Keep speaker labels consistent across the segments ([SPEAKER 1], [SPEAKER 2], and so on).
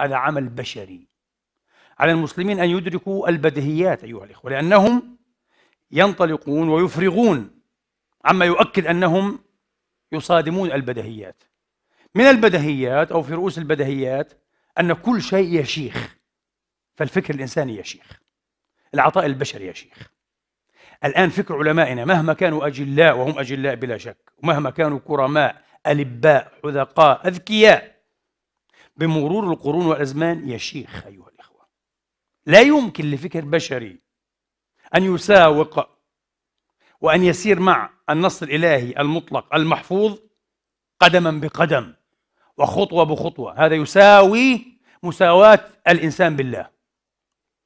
[SPEAKER 1] هذا عمل بشري على المسلمين أن يدركوا البديهيات أيها الإخوة لأنهم ينطلقون ويفرغون عما يؤكد أنهم يصادمون البديهيات من البديهيات أو في رؤوس البديهيات أن كل شيء يشيخ فالفكر الإنساني يشيخ العطاء البشري يشيخ الآن فكر علمائنا مهما كانوا أجلاء وهم أجلاء بلا شك ومهما كانوا كرماء ألباء حذقاء أذكياء بمرور القرون والأزمان يا شيخ أيها الإخوة لا يمكن لفكر بشري أن يساوق وأن يسير مع النص الإلهي المطلق المحفوظ قدما بقدم وخطوة بخطوة هذا يساوي مساواة الإنسان بالله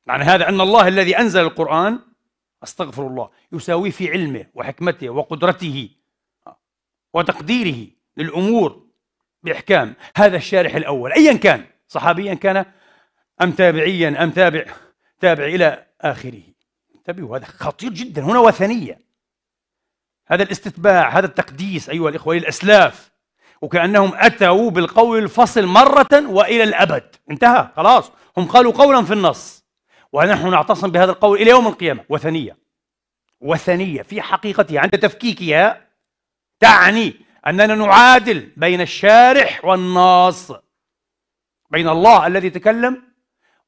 [SPEAKER 1] معنى هذا أن الله الذي أنزل القرآن أستغفر الله يساويه في علمه وحكمته وقدرته وتقديره للأمور بإحكام هذا الشارح الأول أيا كان صحابيا كان أم تابعيا أم تابع تابع إلى آخره انتبهوا هذا خطير جدا هنا وثنية هذا الاستتباع هذا التقديس أيها الإخوة للأسلاف وكأنهم أتوا بالقول الفصل مرة وإلى الأبد انتهى خلاص هم قالوا قولا في النص ونحن نعتصم بهذا القول إلى يوم القيامة وثنية وثنية في حقيقتها عند تفكيكها تعني أننا نعادل بين الشارح والناص بين الله الذي تكلم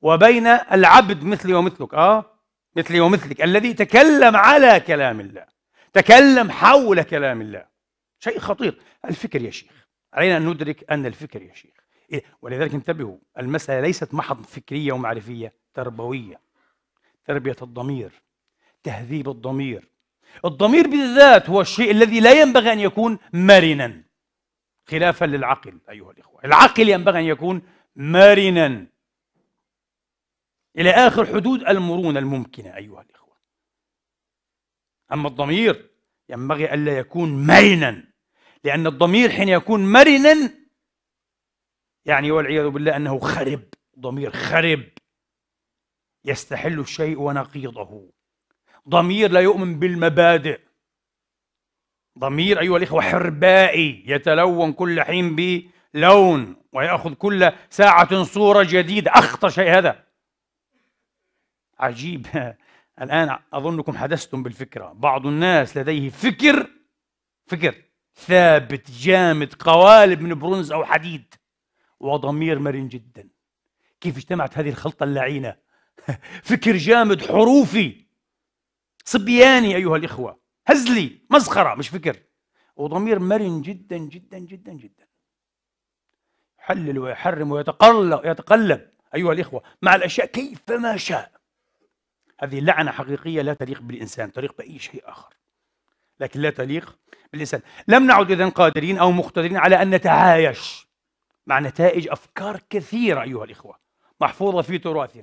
[SPEAKER 1] وبين العبد مثلي ومثلك آه مثلي ومثلك الذي تكلم على كلام الله تكلم حول كلام الله شيء خطير الفكر يا شيخ علينا أن ندرك أن الفكر يا شيخ إيه، ولذلك انتبهوا المسألة ليست محض فكرية ومعرفية تربوية تربية الضمير تهذيب الضمير الضمير بالذات هو الشيء الذي لا ينبغي أن يكون مرنا خلافا للعقل أيها الإخوة العقل ينبغي أن يكون مرنا إلى آخر حدود المرونة الممكنة أيها الإخوة أما الضمير ينبغي ألا يكون مرنا لأن الضمير حين يكون مرنا يعني والعياذ بالله أنه خرب ضمير خرب يستحل الشيء ونقيضه ضمير لا يؤمن بالمبادئ ضمير أيها الإخوة حربائي يتلون كل حين بلون ويأخذ كل ساعة صورة جديدة أخطر شيء هذا عجيب الآن أظنكم حدثتم بالفكرة بعض الناس لديه فكر فكر ثابت جامد قوالب من برونز أو حديد وضمير مرن جدا كيف اجتمعت هذه الخلطة اللعينة فكر جامد حروفي صبياني أيها الإخوة هزلي مسخرة مش فكر وضمير مرن جدا جدا جدا جدا يحلل ويحرم ويتقلب يتقلب أيها الإخوة مع الأشياء كيفما شاء هذه لعنة حقيقية لا تليق بالإنسان تليق بأي شيء آخر لكن لا تليق بالإنسان لم نعد اذا قادرين أو مقتدرين على أن نتعايش مع نتائج أفكار كثيرة أيها الإخوة محفوظة في تراثنا